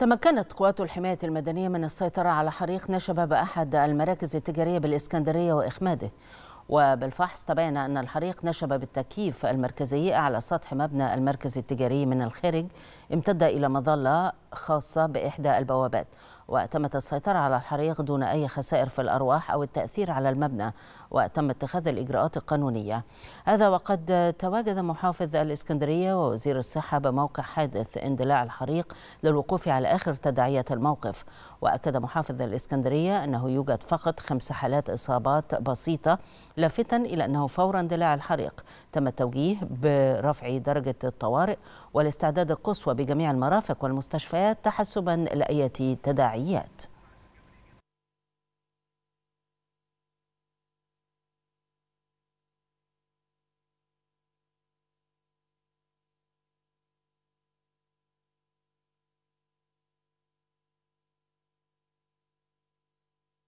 تمكنت قوات الحماية المدنية من السيطرة على حريق نشب بأحد المراكز التجارية بالإسكندرية وإخماده وبالفحص تبين أن الحريق نشب بالتكييف المركزي على سطح مبنى المركز التجاري من الخارج امتد إلى مظلة خاصة بإحدى البوابات وتمت السيطرة على الحريق دون أي خسائر في الأرواح أو التأثير على المبنى وتم اتخاذ الإجراءات القانونية هذا وقد تواجد محافظ الإسكندرية ووزير الصحة بموقع حادث اندلاع الحريق للوقوف على آخر تداعيات الموقف وأكد محافظ الإسكندرية أنه يوجد فقط خمس حالات إصابات بسيطة لافتا إلى أنه فور اندلاع الحريق تم التوجيه برفع درجة الطوارئ والاستعداد القصوى بجميع المرافق والمستشفيات تحسبا لأية تداعيات